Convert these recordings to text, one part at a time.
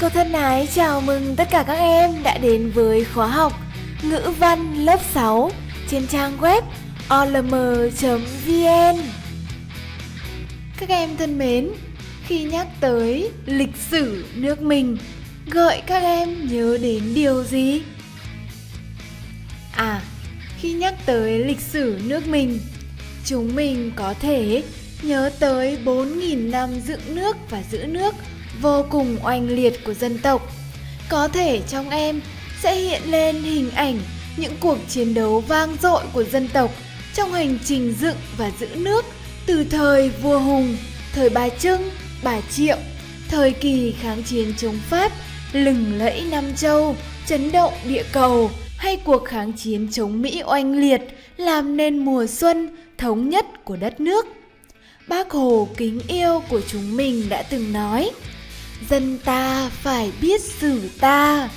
Cô thân ái chào mừng tất cả các em đã đến với khóa học ngữ văn lớp 6 trên trang web olm.vn Các em thân mến, khi nhắc tới lịch sử nước mình, gợi các em nhớ đến điều gì? À, khi nhắc tới lịch sử nước mình, chúng mình có thể nhớ tới 4.000 năm dựng nước và giữ nước vô cùng oanh liệt của dân tộc. Có thể trong em sẽ hiện lên hình ảnh những cuộc chiến đấu vang dội của dân tộc trong hành trình dựng và giữ nước từ thời vua Hùng, thời Bà Trưng, Bà Triệu, thời kỳ kháng chiến chống Pháp, lừng lẫy Nam Châu, chấn động địa cầu hay cuộc kháng chiến chống Mỹ oanh liệt làm nên mùa xuân thống nhất của đất nước. Bác Hồ kính yêu của chúng mình đã từng nói, dân ta phải biết xử ta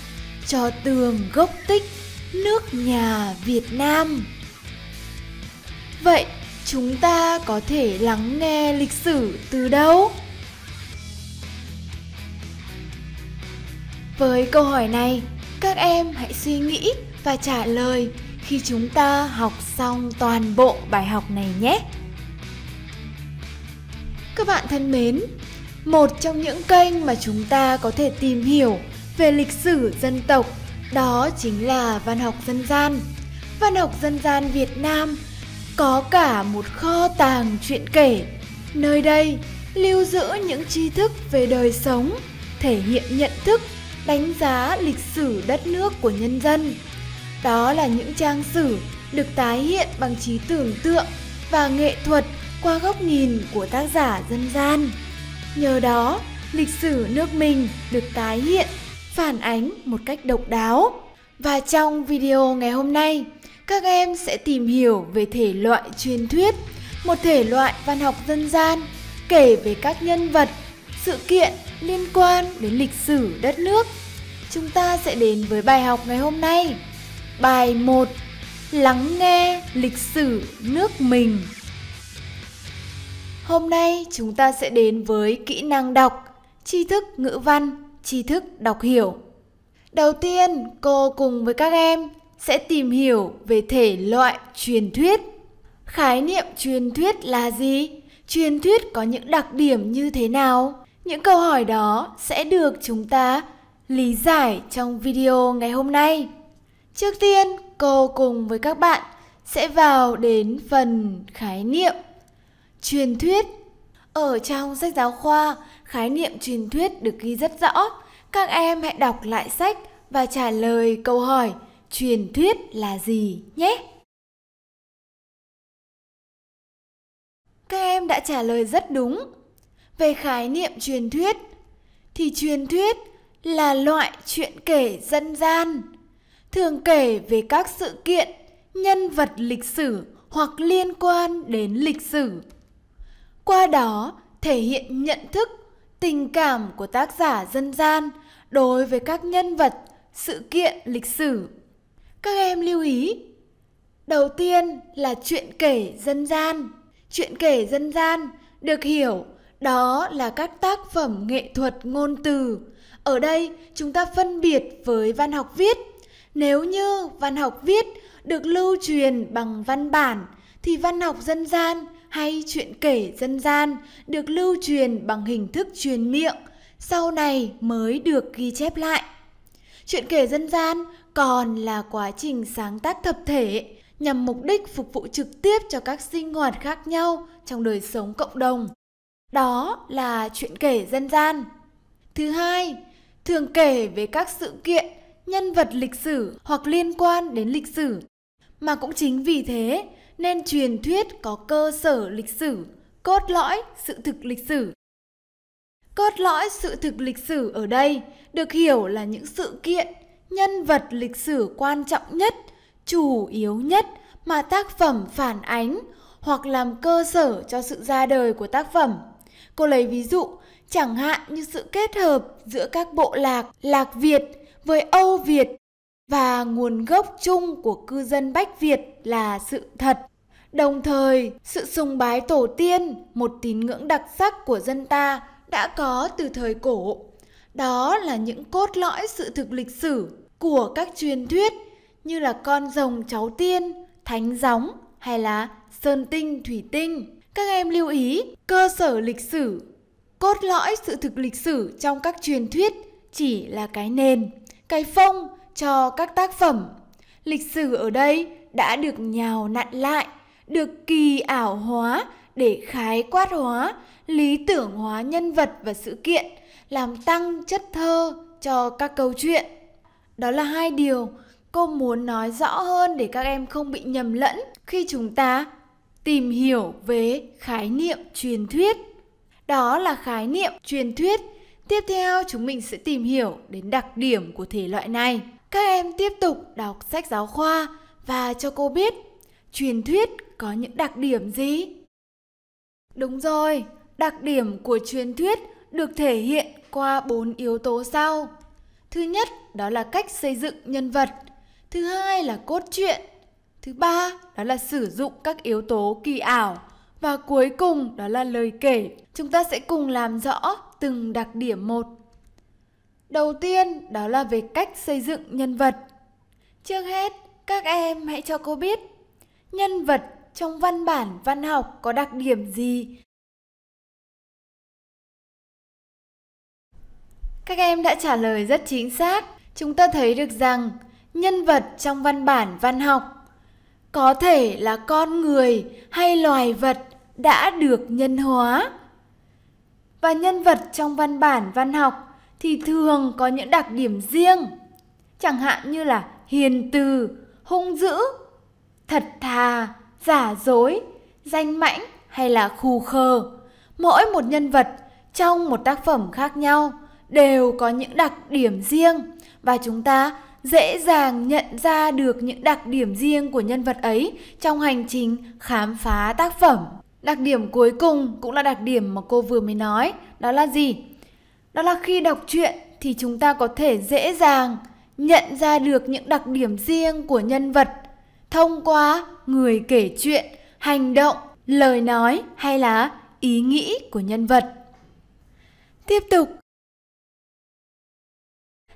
cho tường gốc tích nước nhà việt nam vậy chúng ta có thể lắng nghe lịch sử từ đâu với câu hỏi này các em hãy suy nghĩ và trả lời khi chúng ta học xong toàn bộ bài học này nhé các bạn thân mến một trong những kênh mà chúng ta có thể tìm hiểu về lịch sử dân tộc đó chính là văn học dân gian. Văn học dân gian Việt Nam có cả một kho tàng chuyện kể. Nơi đây lưu giữ những tri thức về đời sống, thể hiện nhận thức, đánh giá lịch sử đất nước của nhân dân. Đó là những trang sử được tái hiện bằng trí tưởng tượng và nghệ thuật qua góc nhìn của tác giả dân gian. Nhờ đó, lịch sử nước mình được tái hiện, phản ánh một cách độc đáo. Và trong video ngày hôm nay, các em sẽ tìm hiểu về thể loại truyền thuyết, một thể loại văn học dân gian kể về các nhân vật, sự kiện liên quan đến lịch sử đất nước. Chúng ta sẽ đến với bài học ngày hôm nay. Bài 1: Lắng nghe lịch sử nước mình. Hôm nay chúng ta sẽ đến với kỹ năng đọc, tri thức ngữ văn, tri thức đọc hiểu. Đầu tiên, cô cùng với các em sẽ tìm hiểu về thể loại truyền thuyết. Khái niệm truyền thuyết là gì? Truyền thuyết có những đặc điểm như thế nào? Những câu hỏi đó sẽ được chúng ta lý giải trong video ngày hôm nay. Trước tiên, cô cùng với các bạn sẽ vào đến phần khái niệm Truyền thuyết Ở trong sách giáo khoa, khái niệm truyền thuyết được ghi rất rõ. Các em hãy đọc lại sách và trả lời câu hỏi truyền thuyết là gì nhé. Các em đã trả lời rất đúng. Về khái niệm truyền thuyết thì truyền thuyết là loại chuyện kể dân gian thường kể về các sự kiện, nhân vật lịch sử hoặc liên quan đến lịch sử qua đó thể hiện nhận thức tình cảm của tác giả dân gian đối với các nhân vật sự kiện lịch sử các em lưu ý đầu tiên là chuyện kể dân gian chuyện kể dân gian được hiểu đó là các tác phẩm nghệ thuật ngôn từ ở đây chúng ta phân biệt với văn học viết nếu như văn học viết được lưu truyền bằng văn bản thì văn học dân gian hay chuyện kể dân gian được lưu truyền bằng hình thức truyền miệng, sau này mới được ghi chép lại. Chuyện kể dân gian còn là quá trình sáng tác thập thể nhằm mục đích phục vụ trực tiếp cho các sinh hoạt khác nhau trong đời sống cộng đồng. Đó là chuyện kể dân gian. Thứ hai, thường kể về các sự kiện, nhân vật lịch sử hoặc liên quan đến lịch sử. Mà cũng chính vì thế nên truyền thuyết có cơ sở lịch sử, cốt lõi sự thực lịch sử. Cốt lõi sự thực lịch sử ở đây được hiểu là những sự kiện, nhân vật lịch sử quan trọng nhất, chủ yếu nhất mà tác phẩm phản ánh hoặc làm cơ sở cho sự ra đời của tác phẩm. Cô lấy ví dụ, chẳng hạn như sự kết hợp giữa các bộ lạc Lạc Việt với Âu Việt và nguồn gốc chung của cư dân Bách Việt là sự thật. Đồng thời, sự sùng bái tổ tiên, một tín ngưỡng đặc sắc của dân ta đã có từ thời cổ. Đó là những cốt lõi sự thực lịch sử của các truyền thuyết như là con rồng cháu tiên, thánh gióng hay là sơn tinh thủy tinh. Các em lưu ý, cơ sở lịch sử, cốt lõi sự thực lịch sử trong các truyền thuyết chỉ là cái nền, cái phông cho các tác phẩm. Lịch sử ở đây đã được nhào nặn lại, được kỳ ảo hóa để khái quát hóa, lý tưởng hóa nhân vật và sự kiện, làm tăng chất thơ cho các câu chuyện. Đó là hai điều cô muốn nói rõ hơn để các em không bị nhầm lẫn khi chúng ta tìm hiểu về khái niệm truyền thuyết. Đó là khái niệm truyền thuyết. Tiếp theo chúng mình sẽ tìm hiểu đến đặc điểm của thể loại này các em tiếp tục đọc sách giáo khoa và cho cô biết truyền thuyết có những đặc điểm gì. Đúng rồi, đặc điểm của truyền thuyết được thể hiện qua bốn yếu tố sau. Thứ nhất đó là cách xây dựng nhân vật, thứ hai là cốt truyện, thứ ba đó là sử dụng các yếu tố kỳ ảo và cuối cùng đó là lời kể. Chúng ta sẽ cùng làm rõ từng đặc điểm một Đầu tiên đó là về cách xây dựng nhân vật. Trước hết, các em hãy cho cô biết nhân vật trong văn bản văn học có đặc điểm gì. Các em đã trả lời rất chính xác. Chúng ta thấy được rằng nhân vật trong văn bản văn học có thể là con người hay loài vật đã được nhân hóa. Và nhân vật trong văn bản văn học thì thường có những đặc điểm riêng chẳng hạn như là hiền từ hung dữ thật thà giả dối danh mãnh hay là khù khờ mỗi một nhân vật trong một tác phẩm khác nhau đều có những đặc điểm riêng và chúng ta dễ dàng nhận ra được những đặc điểm riêng của nhân vật ấy trong hành trình khám phá tác phẩm. Đặc điểm cuối cùng cũng là đặc điểm mà cô vừa mới nói, đó là gì? đó là khi đọc truyện thì chúng ta có thể dễ dàng nhận ra được những đặc điểm riêng của nhân vật thông qua người kể chuyện hành động lời nói hay là ý nghĩ của nhân vật tiếp tục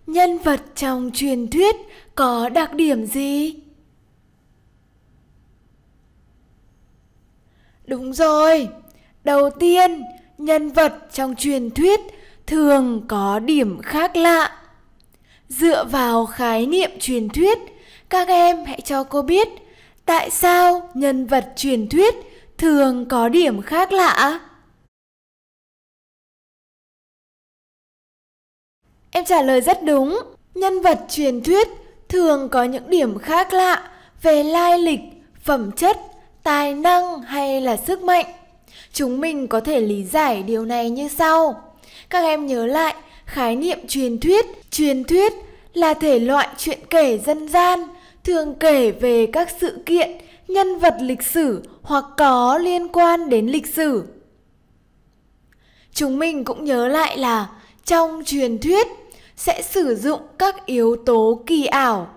nhân vật trong truyền thuyết có đặc điểm gì đúng rồi đầu tiên nhân vật trong truyền thuyết thường có điểm khác lạ dựa vào khái niệm truyền thuyết các em hãy cho cô biết tại sao nhân vật truyền thuyết thường có điểm khác lạ em trả lời rất đúng nhân vật truyền thuyết thường có những điểm khác lạ về lai lịch phẩm chất tài năng hay là sức mạnh chúng mình có thể lý giải điều này như sau các em nhớ lại khái niệm truyền thuyết truyền thuyết là thể loại chuyện kể dân gian thường kể về các sự kiện nhân vật lịch sử hoặc có liên quan đến lịch sử chúng mình cũng nhớ lại là trong truyền thuyết sẽ sử dụng các yếu tố kỳ ảo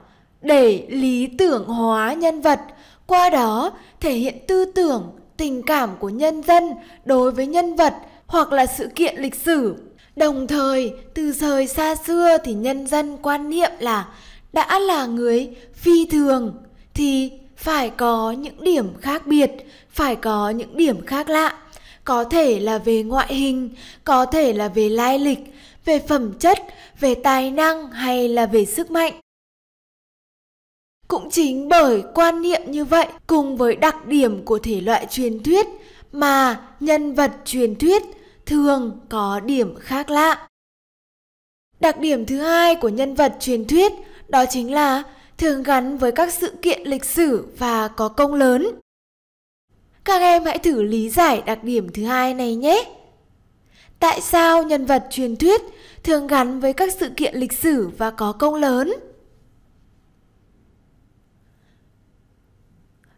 để lý tưởng hóa nhân vật qua đó thể hiện tư tưởng tình cảm của nhân dân đối với nhân vật hoặc là sự kiện lịch sử. Đồng thời, từ thời xa xưa thì nhân dân quan niệm là đã là người phi thường thì phải có những điểm khác biệt, phải có những điểm khác lạ. Có thể là về ngoại hình, có thể là về lai lịch, về phẩm chất, về tài năng hay là về sức mạnh. Cũng chính bởi quan niệm như vậy cùng với đặc điểm của thể loại truyền thuyết mà nhân vật truyền thuyết thường có điểm khác lạ. Đặc điểm thứ hai của nhân vật truyền thuyết đó chính là thường gắn với các sự kiện lịch sử và có công lớn. Các em hãy thử lý giải đặc điểm thứ hai này nhé. Tại sao nhân vật truyền thuyết thường gắn với các sự kiện lịch sử và có công lớn?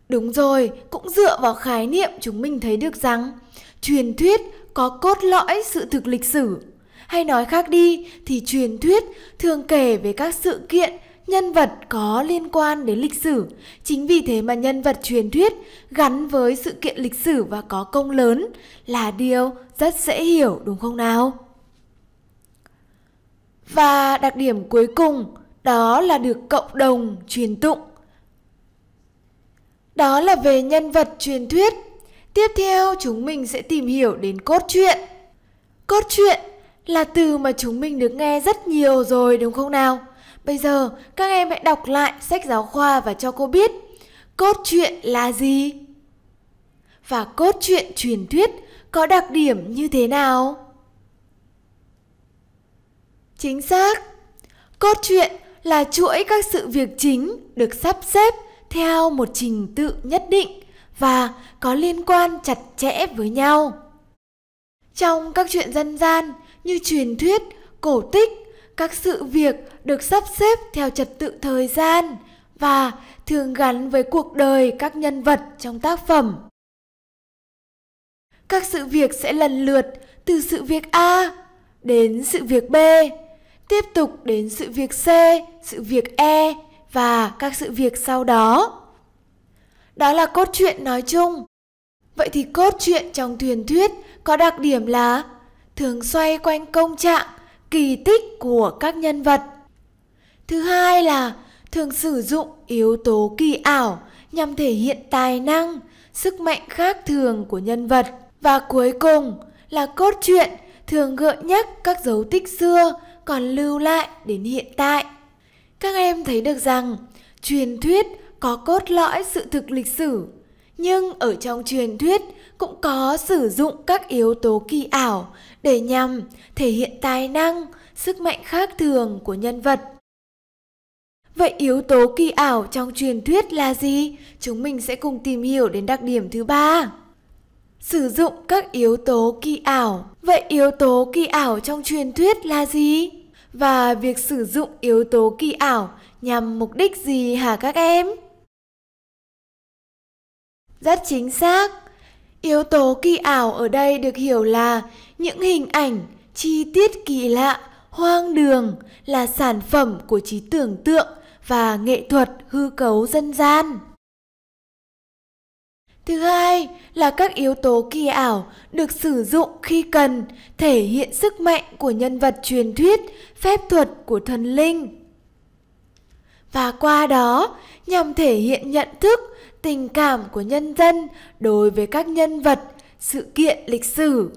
Đúng rồi, cũng dựa vào khái niệm chúng mình thấy được rằng truyền thuyết có cốt lõi sự thực lịch sử. Hay nói khác đi thì truyền thuyết thường kể về các sự kiện, nhân vật có liên quan đến lịch sử. Chính vì thế mà nhân vật truyền thuyết gắn với sự kiện lịch sử và có công lớn là điều rất dễ hiểu đúng không nào? Và đặc điểm cuối cùng đó là được cộng đồng truyền tụng. Đó là về nhân vật truyền thuyết Tiếp theo chúng mình sẽ tìm hiểu đến cốt truyện. Cốt truyện là từ mà chúng mình được nghe rất nhiều rồi đúng không nào? Bây giờ các em hãy đọc lại sách giáo khoa và cho cô biết cốt truyện là gì? Và cốt truyện truyền thuyết có đặc điểm như thế nào? Chính xác. Cốt truyện là chuỗi các sự việc chính được sắp xếp theo một trình tự nhất định và có liên quan chặt chẽ với nhau. Trong các chuyện dân gian như truyền thuyết, cổ tích, các sự việc được sắp xếp theo trật tự thời gian và thường gắn với cuộc đời các nhân vật trong tác phẩm. Các sự việc sẽ lần lượt từ sự việc A đến sự việc B, tiếp tục đến sự việc C, sự việc E và các sự việc sau đó đó là cốt truyện nói chung. Vậy thì cốt truyện trong thuyền thuyết có đặc điểm là thường xoay quanh công trạng, kỳ tích của các nhân vật. Thứ hai là thường sử dụng yếu tố kỳ ảo nhằm thể hiện tài năng, sức mạnh khác thường của nhân vật. Và cuối cùng là cốt truyện thường gợi nhắc các dấu tích xưa còn lưu lại đến hiện tại. Các em thấy được rằng truyền thuyết có cốt lõi sự thực lịch sử, nhưng ở trong truyền thuyết cũng có sử dụng các yếu tố kỳ ảo để nhằm thể hiện tài năng, sức mạnh khác thường của nhân vật. Vậy yếu tố kỳ ảo trong truyền thuyết là gì? Chúng mình sẽ cùng tìm hiểu đến đặc điểm thứ ba. Sử dụng các yếu tố kỳ ảo. Vậy yếu tố kỳ ảo trong truyền thuyết là gì? Và việc sử dụng yếu tố kỳ ảo nhằm mục đích gì hả các em? Rất chính xác. Yếu tố kỳ ảo ở đây được hiểu là những hình ảnh, chi tiết kỳ lạ, hoang đường là sản phẩm của trí tưởng tượng và nghệ thuật hư cấu dân gian. Thứ hai là các yếu tố kỳ ảo được sử dụng khi cần thể hiện sức mạnh của nhân vật truyền thuyết, phép thuật của thần linh. Và qua đó nhằm thể hiện nhận thức, tình cảm của nhân dân đối với các nhân vật, sự kiện lịch sử.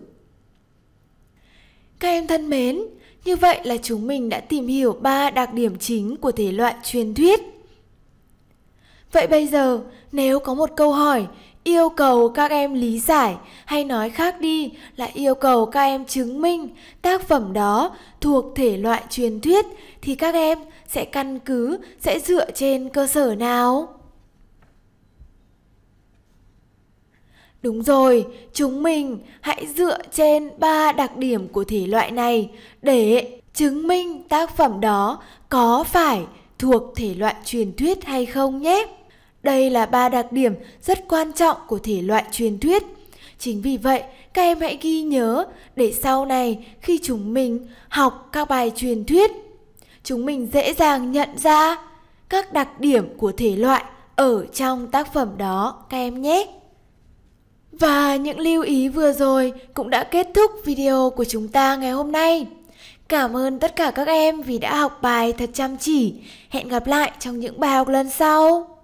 Các em thân mến, như vậy là chúng mình đã tìm hiểu ba đặc điểm chính của thể loại truyền thuyết. Vậy bây giờ, nếu có một câu hỏi yêu cầu các em lý giải hay nói khác đi là yêu cầu các em chứng minh tác phẩm đó thuộc thể loại truyền thuyết thì các em sẽ căn cứ sẽ dựa trên cơ sở nào Đúng rồi, chúng mình hãy dựa trên ba đặc điểm của thể loại này để chứng minh tác phẩm đó có phải thuộc thể loại truyền thuyết hay không nhé. Đây là ba đặc điểm rất quan trọng của thể loại truyền thuyết. Chính vì vậy, các em hãy ghi nhớ để sau này khi chúng mình học các bài truyền thuyết, chúng mình dễ dàng nhận ra các đặc điểm của thể loại ở trong tác phẩm đó các em nhé. Và những lưu ý vừa rồi cũng đã kết thúc video của chúng ta ngày hôm nay. Cảm ơn tất cả các em vì đã học bài thật chăm chỉ. Hẹn gặp lại trong những bài học lần sau.